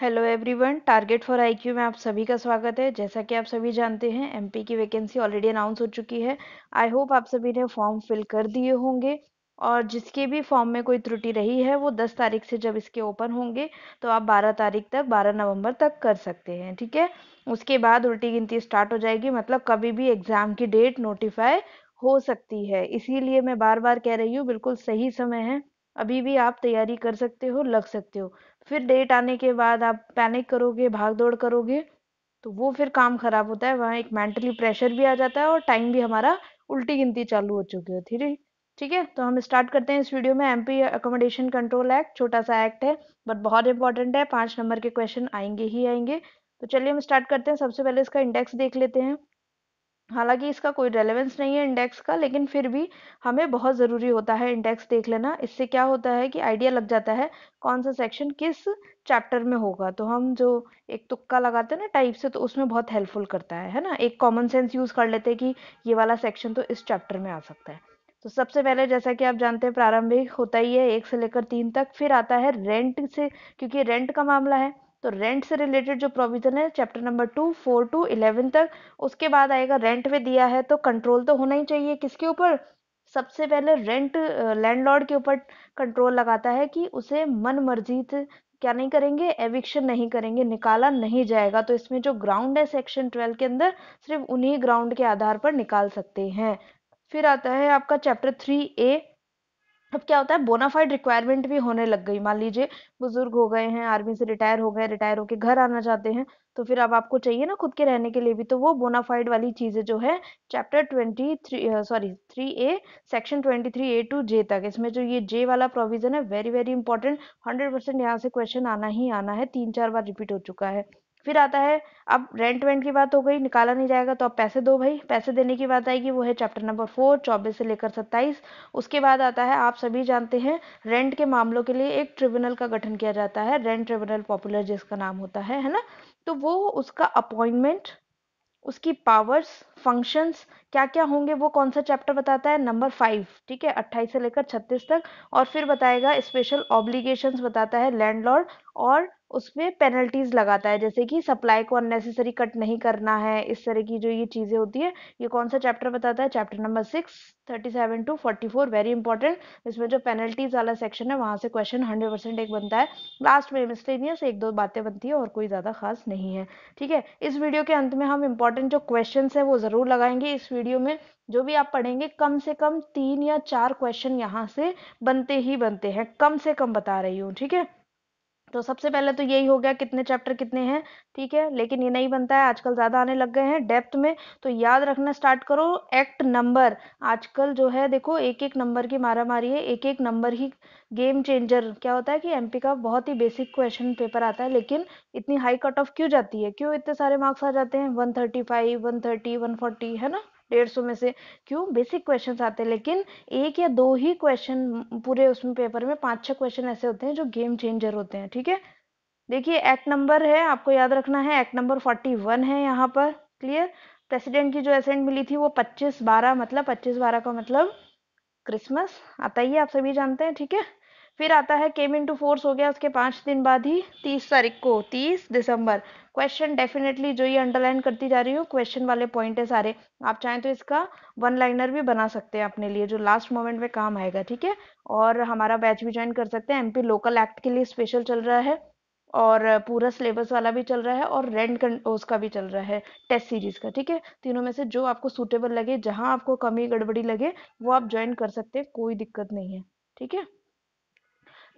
Hello everyone target for IQ में आप सभी का स्वागत है जैसा कि आप सभी जानते हैं एमपी की वैकेंसी ऑलरेडी अनाउंस हो चुकी है आई होप आप सभी ने फॉर्म फिल कर दिए होंगे और जिसके भी फॉर्म में कोई त्रुटि रही है वो 10 तारीख से जब इसके ओपन होंगे तो आप 12 तारीख तक 12 नवंबर तक कर सकते हैं ठीक है उसके बाद उल्टी गिनती स्टार्ट हो जाएगी मतलब कभी भी एग्ज़ाम की डेट नोटिफाई हो सकती है इसीलिए मैं बार बार कह रही हूँ बिल्कुल सही समय है अभी भी आप तैयारी कर सकते हो लग सकते हो फिर डेट आने के बाद आप पैनिक करोगे भाग दौड़ करोगे तो वो फिर काम खराब होता है वहाँ एक मेंटली प्रेशर भी आ जाता है और टाइम भी हमारा उल्टी गिनती चालू हो चुकी होती है ठीक है तो हम स्टार्ट करते हैं इस वीडियो में एमपी अकोमोडेशन कंट्रोल एक्ट छोटा सा एक्ट है बट बहुत इंपॉर्टेंट है पाँच नंबर के क्वेश्चन आएंगे ही आएंगे तो चलिए हम स्टार्ट करते हैं सबसे पहले इसका इंडेक्स देख लेते हैं हालांकि इसका कोई रेलेवेंस नहीं है इंडेक्स का लेकिन फिर भी हमें बहुत ज़रूरी होता है इंडेक्स देख लेना इससे क्या होता है कि आइडिया लग जाता है कौन सा सेक्शन किस चैप्टर में होगा तो हम जो एक तुक्का लगाते हैं ना टाइप से तो उसमें बहुत हेल्पफुल करता है है ना एक कॉमन सेंस यूज़ कर लेते हैं कि ये वाला सेक्शन तो इस चैप्टर में आ सकता है तो सबसे पहले जैसा कि आप जानते हैं प्रारंभिक होता ही है एक से लेकर तीन तक फिर आता है रेंट से क्योंकि रेंट का मामला है तो रेंट से रिलेटेड जो प्रोविज़न है chapter number two four to eleven तक उसके बाद आएगा रेंट में दिया है तो कंट्रोल तो होना ही चाहिए किसके ऊपर सबसे पहले रेंट लैंडलॉर्ड के ऊपर कंट्रोल लगाता है कि उसे मन मर्जी क्या नहीं करेंगे एविक्शन नहीं करेंगे निकाला नहीं जाएगा तो इसमें जो ग्राउंड है सेक्शन ट्वेल्व के अंदर सिर्फ उन्हीं ग्राउंड के आधार पर निकाल सकते हैं फिर आता है आपका चैप्टर थ्री ए अब क्या होता है बोनाफाइड रिक्वायरमेंट भी होने लग गई मान लीजिए बुजुर्ग हो गए हैं आर्मी से रिटायर हो गए रिटायर होके घर आना चाहते हैं तो फिर अब आपको चाहिए ना खुद के रहने के लिए भी तो वो बोनाफाइड वाली चीजें जो है chapter twenty three sorry three A section twenty three A to J तक इसमें जो ये जे वाला प्रोविजन है very very important hundred percent यहाँ से क्वेश्चन आना ही आना है तीन चार बार रिपीट हो चुका है फिर आता है अब रेंट वेंट की बात हो गई निकाला नहीं जाएगा तो अब पैसे दो भाई पैसे देने की बात आएगी वो है चैप्टर नंबर फोर चौबीस से लेकर सत्ताईस उसके बाद आता है आप सभी जानते हैं रेंट के मामलों के लिए एक ट्रिब्यूनल का गठन किया जाता है रेंट ट्रिब्यूनल पॉपुलर जिसका नाम होता है है ना तो वो उसका अपॉइंटमेंट उसकी पावर्स फंक्शंस क्या क्या होंगे वो कौन सा चैप्टर बताता है नंबर फाइव ठीक है अट्ठाईस से लेकर छत्तीस तक और फिर बताएगा स्पेशल ऑब्लिगेशंस बताता है लैंडलॉर्ड और उसमें पेनल्टीज़ लगाता है जैसे कि सप्लाई को अननेसेसरी कट नहीं करना है इस तरह की जो ये चीज़ें होती है ये कौन सा चैप्टर बताता है chapter number six thirty seven to forty four very important इसमें जो पेनल्टीज वाला सेक्शन है वहाँ से क्वेश्चन हंड्रेड परसेंट एक बनता है लास्ट में मिसलेनियस एक दो बातें बनती है और कोई ज़्यादा खास नहीं है ठीक है इस वीडियो के अंत में हम इंपॉर्टेंट जो क्वेश्चन है वो ज़रूर लगाएंगे इस वीडियो में जो भी आप पढ़ेंगे कम से कम तीन या चार क्वेश्चन यहाँ से बनते ही बनते हैं कम से कम बता रही हूँ ठीक है तो सबसे पहले तो यही हो गया कितने चैप्टर कितने हैं ठीक है लेकिन ये नहीं बनता है आजकल ज़्यादा आने लग गए हैं डेप्थ में तो याद रखना स्टार्ट करो एक्ट नंबर आजकल जो है देखो एक एक नंबर की मारा मारी है एक एक नंबर ही गेम चेंजर क्या होता है कि एमपी का बहुत ही बेसिक क्वेश्चन पेपर आता है लेकिन इतनी हाई कट ऑफ क्यों जाती है क्यों इतने सारे मार्क्स आ जाते हैं one thirty five one thirty one forty है ना डेढ़ सौ में से क्यों बेसिक क्वेश्चन आते हैं लेकिन एक या दो ही क्वेश्चन पूरे उसमें पेपर में पाँच छः क्वेश्चन ऐसे होते हैं जो गेम चेंजर होते हैं ठीक है देखिए एक्ट नंबर है आपको याद रखना है एक्ट नंबर फोर्टी वन है यहाँ पर क्लियर प्रेसिडेंट की जो असेंट मिली थी वो पच्चीस बारह मतलब पच्चीस बारह का मतलब क्रिसमस आता ही आप सभी जानते हैं ठीक है फिर आता है केम इंटू फोर्स हो गया उसके पाँच दिन बाद ही तीस तारीख को तीस दिसंबर क्वेश्चन डेफिनेटली जो ये अंडरलाइन करती जा रही हूँ क्वेश्चन वाले पॉइंट है सारे आप चाहें तो इसका वन लाइनर भी बना सकते हैं अपने लिए जो लास्ट मोमेंट में काम आएगा ठीक है और हमारा बैच भी ज्वाइन कर सकते हैं एमपी लोकल एक्ट के लिए स्पेशल चल रहा है और पूरा सिलेबस वाला भी चल रहा है और रेंट उसका भी चल रहा है टेस्ट सीरीज का ठीक है तीनों में से जो आपको सूटेबल लगे जहां आपको कमी गड़बड़ी लगे वो आप ज्वाइन कर सकते हैं कोई दिक्कत नहीं है ठीक है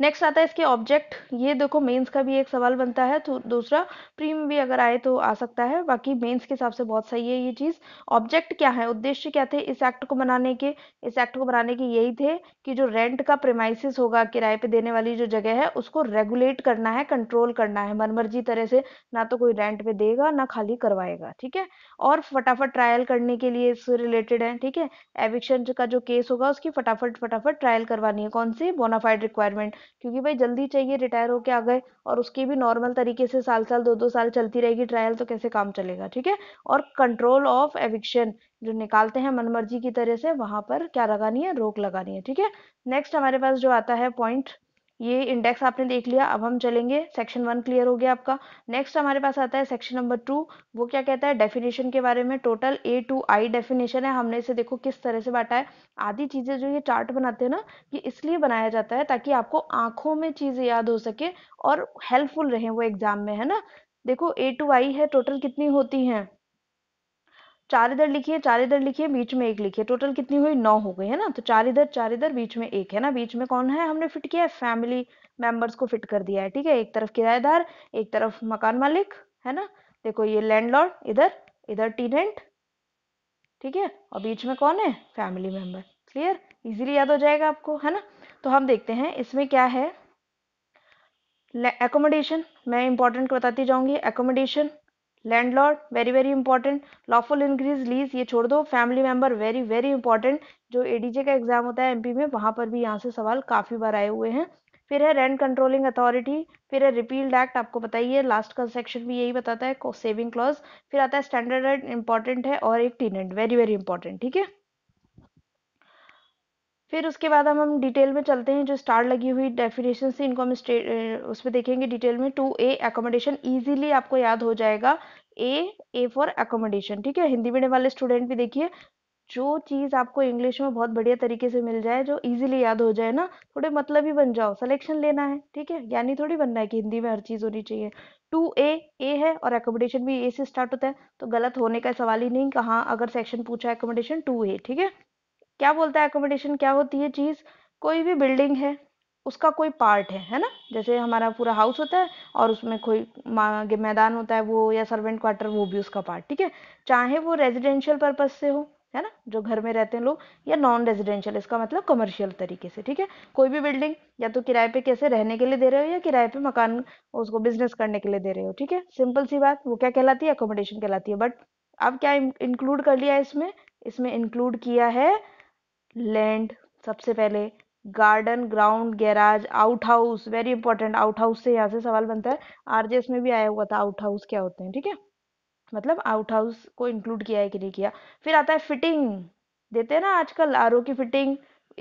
नेक्स्ट आता है इसके ऑब्जेक्ट ये देखो मेंस का भी एक सवाल बनता है तो दूसरा प्री में भी अगर आए तो आ सकता है बाकी मेंस के हिसाब से बहुत सही है ये चीज़ ऑब्जेक्ट क्या है उद्देश्य क्या थे इस एक्ट को बनाने के इस एक्ट को बनाने के यही थे कि जो रेंट का प्रेमाइसिस होगा किराए पे देने वाली जो जगह है उसको रेगुलेट करना है कंट्रोल करना है मनमर्जी तरह से ना तो कोई रेंट पे देगा ना खाली करवाएगा ठीक है और फटाफट ट्रायल करने के लिए इससे रिलेटेड है ठीक है एविक्शन का जो केस होगा उसकी फटाफट फटाफट ट्रायल करवानी है कौन सी बोनाफाइड रिक्वायरमेंट क्योंकि भाई जल्दी चाहिए रिटायर होके आ गए और उसकी भी नॉर्मल तरीके से साल साल दो दो साल चलती रहेगी ट्रायल तो कैसे काम चलेगा ठीक है और कंट्रोल ऑफ एविक्शन जो निकालते हैं मनमर्जी की तरह से वहां पर क्या लगानी है रोक लगानी है ठीक है नेक्स्ट हमारे पास जो आता है पॉइंट ये इंडेक्स आपने देख लिया अब हम चलेंगे सेक्शन वन क्लियर हो गया आपका नेक्स्ट हमारे पास आता है सेक्शन नंबर टू वो क्या कहता है डेफिनेशन के बारे में total A to I definition है हमने इसे देखो किस तरह से बांटा है आधी चीज़ें जो ये चार्ट बनाते हैं ना ये इसलिए बनाया जाता है ताकि आपको आंखों में चीज़ें याद हो सके और हेल्पफुल रहे वो एग्जाम में है ना देखो ए टू आई है टोटल कितनी होती है चार इधर लिखिए चार इधर लिखिए बीच में एक लिखिए टोटल कितनी हुई नौ हो गई है ना तो चार इधर चार इधर बीच में एक है ना बीच में कौन है हमने फिट किया है फैमिली मेंबर्स को फिट कर दिया है ठीक है एक तरफ किराएदार एक तरफ मकान मालिक है ना देखो ये लैंडलॉर्ड इधर इधर टीनेंट ठीक है और बीच में कौन है फैमिली मेंबर क्लियर इजीली याद हो जाएगा आपको है ना तो हम देखते हैं इसमें क्या है एकोमोडेशन मैं इंपॉर्टेंट बताती जाऊंगी accommodation landlord very very important lawful increase lease ये छोड़ दो family member very very important जो एडीजे का एग्जाम होता है एमपी में वहां पर भी यहाँ से सवाल काफी बार आए हुए हैं फिर है रेंट कंट्रोलिंग अथॉरिटी फिर है रिपील्ड एक्ट आपको बताइए लास्ट का सेक्शन भी यही बताता है सेविंग क्लॉज फिर आता है स्टैंडर्ड रेट इंपॉर्टेंट है और एक टीनेंट वेरी वेरी इंपॉर्टेंट ठीक है फिर उसके बाद हम हम डिटेल में चलते हैं जो स्टार लगी हुई डेफिनेशन से इनको हम स्टेट उस पर देखेंगे डिटेल में टू ए एकोमोडेशन ईजिली आपको याद हो जाएगा ए ए फॉर एकोमोडेशन ठीक है हिंदी मीडियम वाले स्टूडेंट भी देखिए जो चीज़ आपको इंग्लिश में बहुत बढ़िया तरीके से मिल जाए जो इजीली याद हो जाए ना थोड़े मतलब ही बन जाओ सिलेक्शन लेना है ठीक है यानी थोड़ी बनना है कि हिंदी में हर चीज़ होनी चाहिए टू ए ए है और एकोमोडेशन भी ए से स्टार्ट होता है तो गलत होने का सवाल ही नहीं कहाँ अगर सेक्शन पूछा एकोमोडेशन टू ए ठीक है क्या बोलता है एकोमोडेशन क्या होती है चीज़ कोई भी बिल्डिंग है उसका कोई पार्ट है है ना जैसे हमारा पूरा हाउस होता है और उसमें कोई मैदान होता है वो या सर्वेंट क्वार्टर वो भी उसका पार्ट ठीक है चाहे वो रेजिडेंशियल पर्पज से हो है ना जो घर में रहते हैं लोग या नॉन रेजिडेंशियल इसका मतलब कमर्शियल तरीके से ठीक है कोई भी बिल्डिंग या तो किराए पे कैसे रहने के लिए दे रहे हो या किराए पे मकान उसको बिजनेस करने के लिए दे रहे हो ठीक है सिंपल सी बात वो क्या कहलाती है अकोमोडेशन कहलाती है बट अब क्या इंक्लूड कर लिया इसमें इसमें इंक्लूड किया है लैंड सबसे पहले garden ground garage out house very important out house से यहाँ से सवाल बनता है आरजेएस में भी आया हुआ था आउट हाउस क्या होते हैं ठीक है मतलब आउट हाउस को इंक्लूड किया है कि नहीं किया फिर आता है फिटिंग देते हैं ना आजकल आर की फिटिंग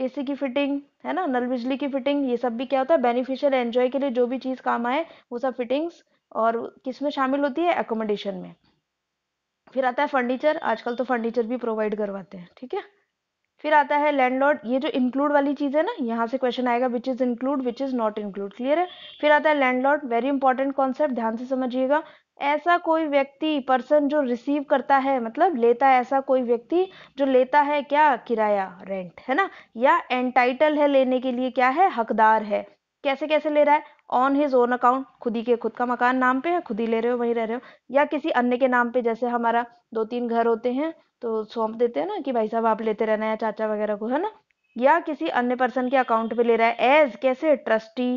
एसी की फिटिंग है ना नल बिजली की फिटिंग ये सब भी क्या होता है बेनिफिशियल एंजॉय के लिए जो भी चीज़ काम आए वो सब फिटिंग्स और किस में शामिल होती है एकोमोडेशन में फिर आता है फर्नीचर आजकल तो फर्नीचर भी प्रोवाइड करवाते हैं ठीक है फिर आता है लैंडलॉर्ड ये जो इंक्लूड वाली चीज़ है ना यहाँ से क्वेश्चन आएगा which is include which is not include clear है फिर आता है लैंडलॉर्ड वेरी इंपॉर्टेंट कॉन्सेप्ट ध्यान से समझिएगा ऐसा कोई व्यक्ति पर्सन जो रिसीव करता है मतलब लेता है ऐसा कोई व्यक्ति जो लेता है क्या किराया रेंट है ना या एंटाइटल है लेने के लिए क्या है हकदार है कैसे कैसे ले रहा है ऑन हिज ओन अकाउंट खुद ही के खुद का मकान नाम पे है खुद ही ले रहे हो वहीं रह रहे हो या किसी अन्य के नाम पे जैसे हमारा दो तीन घर होते हैं तो सौंप देते हैं ना कि भाई साहब आप लेते रहना या चाचा वगैरह को है ना या किसी अन्य पर्सन के अकाउंट पे ले रहा है एज कैसे ट्रस्टी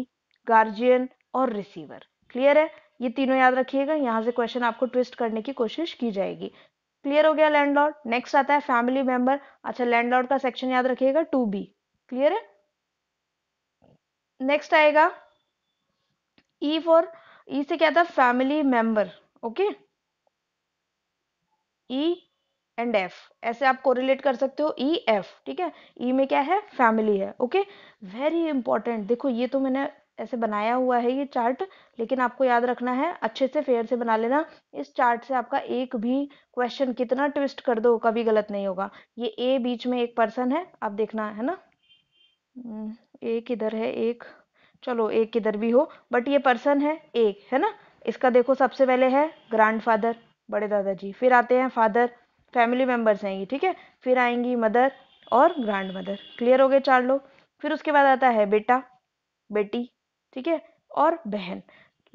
गार्जियन और रिसीवर क्लियर है ये तीनों याद रखिएगा यहाँ से क्वेश्चन आपको ट्विस्ट करने की कोशिश की जाएगी क्लियर हो गया लैंडलॉर्ड नेक्स्ट आता है फैमिली मेंबर अच्छा लैंडलॉर्ड का सेक्शन याद रखिएगा टू बी क्लियर है नेक्स्ट आएगा ई फॉर ई से क्या था family member okay E and F ऐसे आप कोरिलेट कर सकते हो ई e, एफ ठीक है ई e में क्या है फैमिली है ओके वेरी इंपॉर्टेंट देखो ये तो मैंने ऐसे बनाया हुआ है ये चार्ट लेकिन आपको याद रखना है अच्छे से फेयर से बना लेना इस चार्ट से आपका एक भी क्वेश्चन कितना ट्विस्ट कर दो कभी गलत नहीं होगा ये ए बीच में एक पर्सन है आप देखना है ना हम्म, एक इधर है एक चलो एक किधर भी हो बट ये पर्सन है एक है ना इसका देखो सबसे पहले है ग्रैंडफादर बड़े दादाजी फिर आते हैं फादर फैमिली मेम्बर्स हैं ये ठीक है फिर आएंगी मदर और ग्रैंड मदर क्लियर हो गए चार लोग फिर उसके बाद आता है बेटा बेटी ठीक है और बहन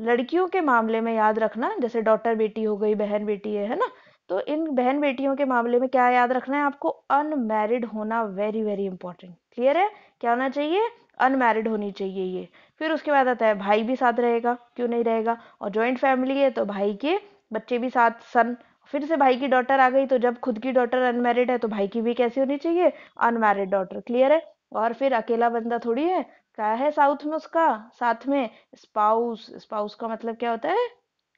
लड़कियों के मामले में याद रखना जैसे डॉटर बेटी हो गई बहन बेटी है, है ना तो इन बहन बेटियों के मामले में क्या याद रखना है आपको अनमैरिड होना वेरी वेरी इंपॉर्टेंट क्लियर है क्या होना चाहिए अनमैरिड होनी चाहिए ये फिर उसके बाद आता है भाई भी साथ रहेगा क्यों नहीं रहेगा और जॉइंट फैमिली है तो भाई के बच्चे भी साथ सन फिर से भाई की डॉटर आ गई तो जब खुद की डॉटर अनमैरिड है तो भाई की भी कैसी होनी चाहिए अनमैरिड डॉटर क्लियर है और फिर अकेला बंदा थोड़ी है क्या है साउथ में उसका साथ में स्पाउस स्पाउस का मतलब क्या होता है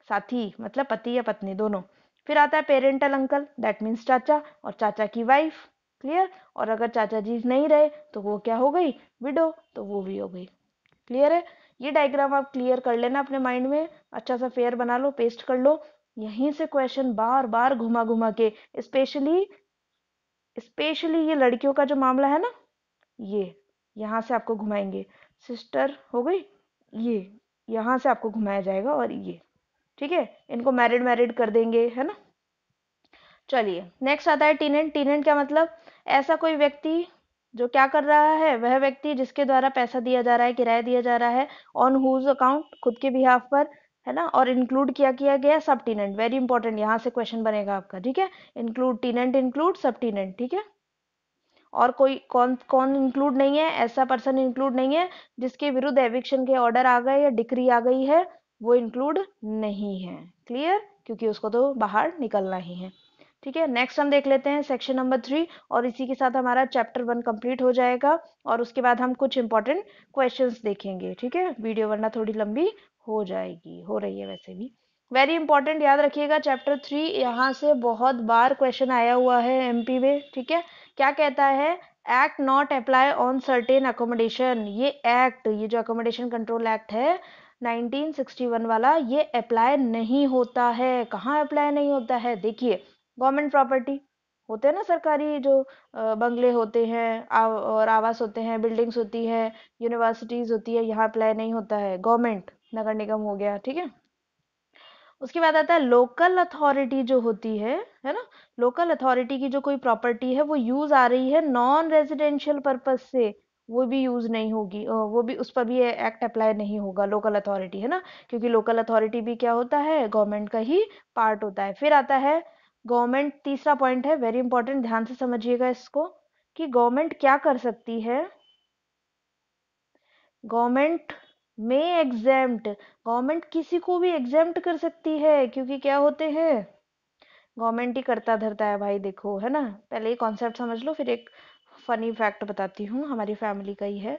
साथी मतलब पति या पत्नी दोनों फिर आता है पेरेंटल अंकल दैट मीन्स चाचा और चाचा की वाइफ क्लियर और अगर चाचा जी नहीं रहे तो वो क्या हो गई विडो तो वो भी हो गई क्लियर है ये डायग्राम आप क्लियर कर लेना अपने माइंड में अच्छा सा फेयर बना लो पेस्ट कर लो यहीं से क्वेश्चन बार बार घुमा घुमा के स्पेशली स्पेशली ये लड़कियों का जो मामला है ना ये यहाँ से आपको घुमाएंगे सिस्टर हो गई ये यहाँ से आपको घुमाया जाएगा और ये ठीक है इनको मैरिड मैरिड कर देंगे है ना चलिए नेक्स्ट आता है टीनेंट टीनेंट क्या मतलब ऐसा कोई व्यक्ति जो क्या कर रहा है वह व्यक्ति जिसके द्वारा पैसा दिया जा रहा है किराया दिया जा रहा है ऑन हुज अकाउंट खुद के बिहाफ पर है ना और इंक्लूड किया किया गया सब टीनेंट वेरी इंपॉर्टेंट यहाँ से क्वेश्चन बनेगा आपका ठीक है इंक्लूड टीनेंट इंक्लूड सब टीनेंट ठीक है और कोई कौन कौन इंक्लूड नहीं है ऐसा पर्सन इंक्लूड नहीं है जिसके विरुद्ध एविक्शन के ऑर्डर आ गए या डिक्री आ गई है वो इंक्लूड नहीं है क्लियर क्योंकि उसको तो बाहर निकलना ही है ठीक है नेक्स्ट हम देख लेते हैं सेक्शन नंबर थ्री और इसी के साथ हमारा चैप्टर वन कंप्लीट हो जाएगा और उसके बाद हम कुछ इंपॉर्टेंट क्वेश्चंस देखेंगे ठीक है वीडियो वरना थोड़ी लंबी हो जाएगी हो रही है वैसे भी वेरी इंपॉर्टेंट याद रखिएगा चैप्टर थ्री यहाँ से बहुत बार क्वेश्चन आया हुआ है एमपी में ठीक है क्या कहता है act not apply on certain accommodation ये एक्ट ये जो अकोमोडेशन कंट्रोल एक्ट है 1961 वाला ये अप्लाई नहीं होता है कहाँ अप्लाई नहीं होता है देखिए गवर्नमेंट प्रॉपर्टी होते हैं ना सरकारी जो बंगले होते हैं और आवास होते हैं बिल्डिंग्स होती है यूनिवर्सिटीज़ होती है यहाँ अप्लाई नहीं होता है गवर्नमेंट नगर निगम हो गया ठीक है उसके बाद आता है लोकल अथॉरिटी जो होती है है ना लोकल अथॉरिटी की जो कोई प्रॉपर्टी है वो यूज आ रही है नॉन रेजिडेंशियल पर्पज से वो भी यूज नहीं होगी वो भी उस पर भी एक्ट अप्लाई नहीं होगा लोकल अथॉरिटी है ना क्योंकि लोकल अथॉरिटी भी क्या होता है गवर्नमेंट का ही पार्ट होता है फिर आता है गवर्नमेंट तीसरा पॉइंट है वेरी इंपॉर्टेंट ध्यान से समझिएगा इसको कि गवर्नमेंट क्या कर सकती है गवर्नमेंट में एग्जेम्ट गवर्नमेंट किसी को भी एग्जेम्ट कर सकती है क्योंकि क्या होते हैं गवर्नमेंट ही करता धरता है भाई देखो है ना पहले ये कॉन्सेप्ट समझ लो फिर एक फनी फैक्ट बताती हूँ हमारी फैमिली का ही है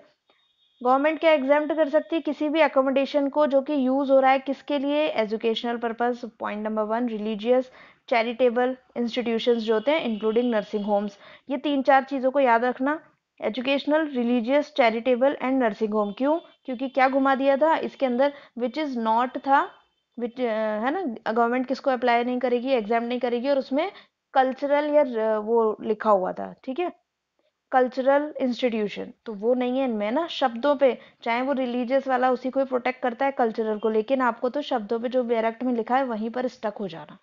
गवर्नमेंट क्या एग्जाम कर सकती है किसी भी एकोमोडेशन को जो कि यूज़ हो रहा है किसके लिए educational purpose point number one religious charitable institution जो होते हैं इंक्लूडिंग नर्सिंग होम्स ये तीन चार चीज़ों को याद रखना educational religious charitable and nursing home क्यों क्योंकि क्या घुमा दिया था इसके अंदर विच इज़ नॉट था विच है ना गवर्नमेंट किसको अप्लाई नहीं करेगी एग्जाम नहीं करेगी और उसमें कल्चरल या वो लिखा हुआ था ठीक है कल्चरल इंस्टीट्यूशन तो वो नहीं है इनमें ना शब्दों पे चाहे वो रिलीजियस वाला उसी को प्रोटेक्ट करता है कल्चरल को लेकिन आपको तो शब्दों पे जो डायरेक्ट में लिखा है वहीं पर स्टक हो जाना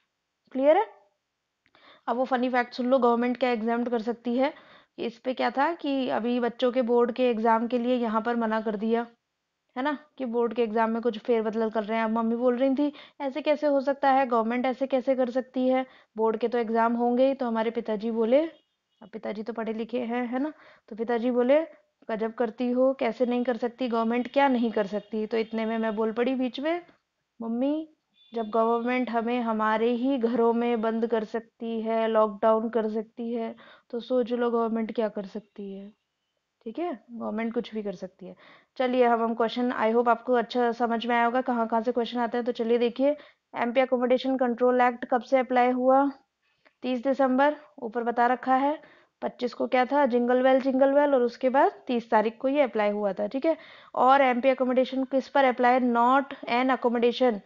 क्लियर है अब वो फनी फैक्ट सुन लो गवर्नमेंट क्या एग्जाम कर सकती है इस पे क्या था कि अभी बच्चों के बोर्ड के एग्जाम के लिए यहाँ पर मना कर दिया है ना कि बोर्ड के एग्जाम में कुछ फेरबदल कर रहे हैं अब मम्मी बोल रही थी ऐसे कैसे हो सकता है गवर्नमेंट ऐसे कैसे कर सकती है बोर्ड के तो एग्जाम होंगे ही तो हमारे पिताजी बोले अब पिताजी तो पढ़े लिखे हैं है ना तो पिताजी बोले गजब करती हो कैसे नहीं कर सकती गवर्नमेंट क्या नहीं कर सकती तो इतने में मैं बोल पड़ी बीच में मम्मी जब गवर्नमेंट हमें हमारे ही घरों में बंद कर सकती है लॉकडाउन कर सकती है तो सोच लो गवर्नमेंट क्या कर सकती है ठीक है गवर्नमेंट कुछ भी कर सकती है चलिए हम हम क्वेश्चन आई होप आपको अच्छा समझ में आया होगा कहाँ कहाँ से क्वेश्चन आते हैं तो चलिए देखिए M P accommodation control act कब से अप्लाई हुआ तीस दिसंबर ऊपर बता रखा है पच्चीस को क्या था जिंगल वेल जिंगल वेल और उसके बाद तीस तारीख को ये अप्लाई हुआ था ठीक है और एम पी अकोमोडेशन किस पर apply not an accommodation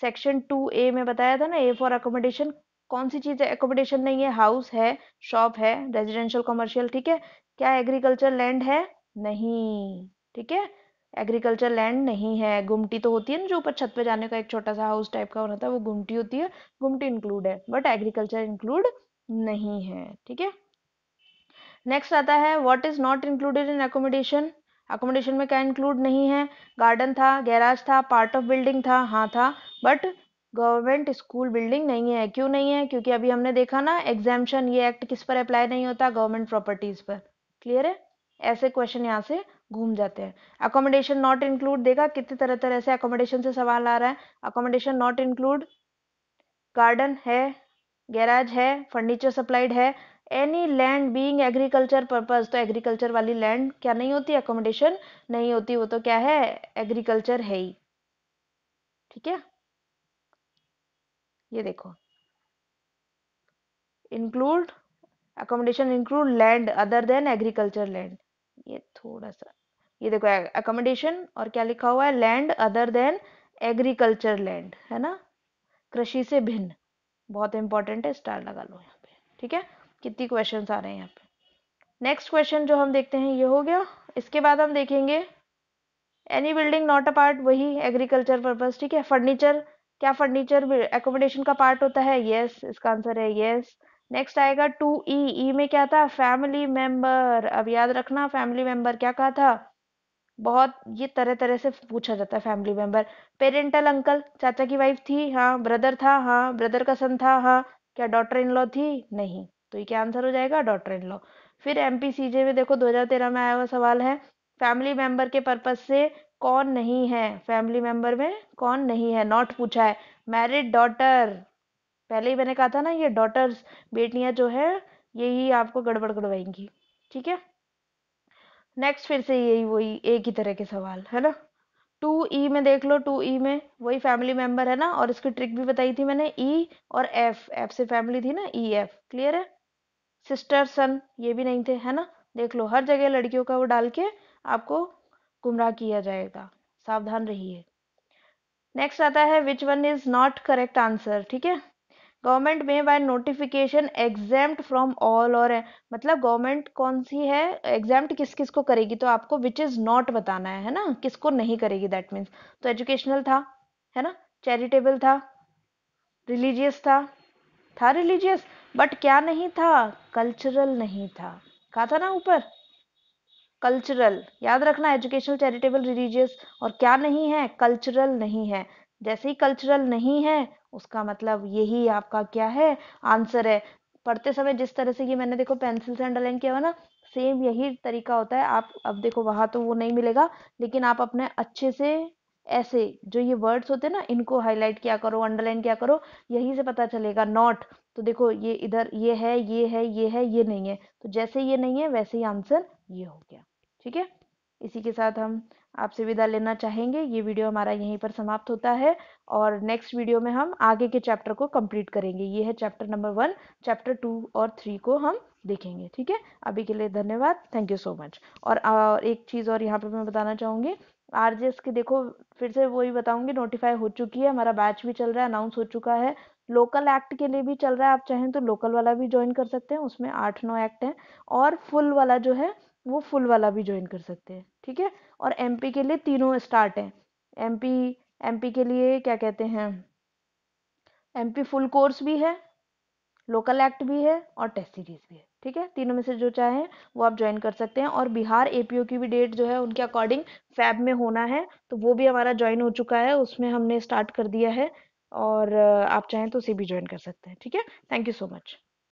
section two A में बताया था ना ए फॉर अकोमोडेशन कौन सी चीज है अकोमोडेशन नहीं है हाउस है शॉप है रेजिडेंशियल कमर्शियल ठीक है क्या एग्रीकल्चर लैंड है नहीं ठीक है एग्रीकल्चर लैंड नहीं है गुमटी तो होती है ना जो ऊपर छत पे जाने का एक छोटा सा हाउस टाइप का बना था वो गुमटी होती है गुमटी इंक्लूड है बट एग्रीकल्चर इंक्लूड नहीं है ठीक है नेक्स्ट आता है what is not included in accommodation accommodation में क्या इंक्लूड नहीं है गार्डन था गैराज था पार्ट ऑफ बिल्डिंग था हाँ था बट गवर्नमेंट स्कूल बिल्डिंग नहीं है क्यों नहीं है क्योंकि अभी हमने देखा ना एग्जामेशन ये एक्ट किस पर अप्लाई नहीं होता गवर्नमेंट प्रॉपर्टीज पर क्लियर है ऐसे क्वेश्चन यहाँ से घूम जाते हैं अकोमोडेशन नॉट इंक्लूड देखा कितने तरह तरह से अकोमोडेशन से सवाल आ रहा है अकोमोडेशन नॉट इंक्लूड गार्डन है गैराज है फर्नीचर सप्लाइड है any land being agriculture purpose तो एग्रीकल्चर वाली लैंड क्या नहीं होती अकोमोडेशन नहीं होती वो तो क्या है एग्रीकल्चर है ही ठीक है ये देखो include accommodation include land other than agriculture land ये थोड़ा सा ये देखो अकोमोडेशन और क्या लिखा हुआ है land other than agriculture land है ना कृषि से भिन्न बहुत इंपॉर्टेंट है स्टार लगा लो यहाँ पे ठीक है कितनी क्वेश्चन आ रहे हैं यहाँ पे नेक्स्ट क्वेश्चन जो हम देखते हैं ये हो गया इसके बाद हम देखेंगे any building not a part वही एग्रीकल्चर पर्पज ठीक है फर्नीचर क्या फर्नीचर एकोमोडेशन का पार्ट होता है येस yes, इसका आंसर है येस yes. नेक्स्ट आएगा टू ई ई में क्या था फैमिली मेंबर अब याद रखना फैमिली मेंबर क्या कहा था बहुत ये तरह तरह से पूछा जाता है फैमिली मेंबर पेरेंटल अंकल चाचा की वाइफ थी हाँ ब्रदर था हाँ ब्रदर का सन था हाँ क्या डॉटर इन लॉ थी नहीं तो ये क्या आंसर हो जाएगा डॉटर इन लॉ फिर एम में देखो 2013 में आया हुआ सवाल है फैमिली मेंबर के पर्पज से कौन नहीं है फैमिली मेंबर में कौन नहीं है नॉट पूछा है मैरिड डॉटर पहले ही मैंने कहा था ना ये डॉटर्स बेटियां जो है यही आपको गड़बड़ गड़वाएंगी ठीक है नेक्स्ट फिर से यही वही एक ही तरह के सवाल है ना टू ई e में देख लो टू ई e में वही फैमिली मेंबर है ना और इसकी ट्रिक भी बताई थी मैंने ई e और एफ एफ से फैमिली थी ना ई एफ क्लियर है सिस्टर सन ये भी नहीं थे है ना देख लो हर जगह लड़कियों का वो डाल के आपको गुमराह किया जाएगा सावधान रहिए नेक्स्ट आता है which one is not correct answer ठीक है गवर्नमेंट में by notification exam from all और मतलब गवर्नमेंट कौन सी है एग्जाम किस किस को करेगी तो आपको विच इज़ नॉट बताना है है ना किसको नहीं करेगी दैट मीन्स तो एजुकेशनल था है ना चैरिटेबल था रिलीजियस था था रिलीजियस बट क्या नहीं था कल्चरल नहीं था कहा था ना ऊपर कल्चरल याद रखना एजुकेशनल चैरिटेबल रिलीजियस और क्या नहीं है कल्चरल नहीं है जैसे ही कल्चरल नहीं है उसका मतलब यही आपका क्या है आंसर है पढ़ते समय जिस तरह से ये मैंने देखो पेंसिल से अंडरलाइन किया हुआ ना सेम यही तरीका होता है आप अब देखो वहाँ तो वो नहीं मिलेगा लेकिन आप अपने अच्छे से ऐसे जो ये वर्ड्स होते हैं ना इनको हाईलाइट किया करो अंडरलाइन किया करो यही से पता चलेगा नॉट तो देखो ये इधर ये है ये है ये है ये नहीं है तो जैसे ये नहीं है वैसे ही आंसर ये हो गया ठीक है इसी के साथ हम आपसे विदा लेना चाहेंगे ये वीडियो हमारा यहीं पर समाप्त होता है और नेक्स्ट वीडियो में हम आगे के चैप्टर को कंप्लीट करेंगे ये है chapter number one chapter two और थ्री को हम देखेंगे ठीक है अभी के लिए धन्यवाद थैंक यू सो मच और एक चीज़ और यहाँ पर मैं बताना चाहूँगी आर के देखो फिर से वही बताऊँगी नोटिफाई हो चुकी है हमारा बैच भी चल रहा है अनाउंस हो चुका है लोकल एक्ट के लिए भी चल रहा है आप चाहें तो लोकल वाला भी ज्वाइन कर सकते हैं उसमें आठ नौ एक्ट हैं और फुल वाला जो है वो फुल वाला भी ज्वाइन कर सकते हैं ठीक है और एमपी के लिए तीनों स्टार्ट हैं एमपी एमपी के लिए क्या कहते हैं एमपी फुल कोर्स भी है लोकल एक्ट भी है और टेस्ट सीरीज भी है ठीक है तीनों में से जो चाहे वो आप ज्वाइन कर सकते हैं और बिहार एपीओ की भी डेट जो है उनके अकॉर्डिंग फैब में होना है तो वो भी हमारा ज्वाइन हो चुका है उसमें हमने स्टार्ट कर दिया है और आप चाहें तो उसे भी ज्वाइन कर सकते हैं ठीक है थैंक यू सो मच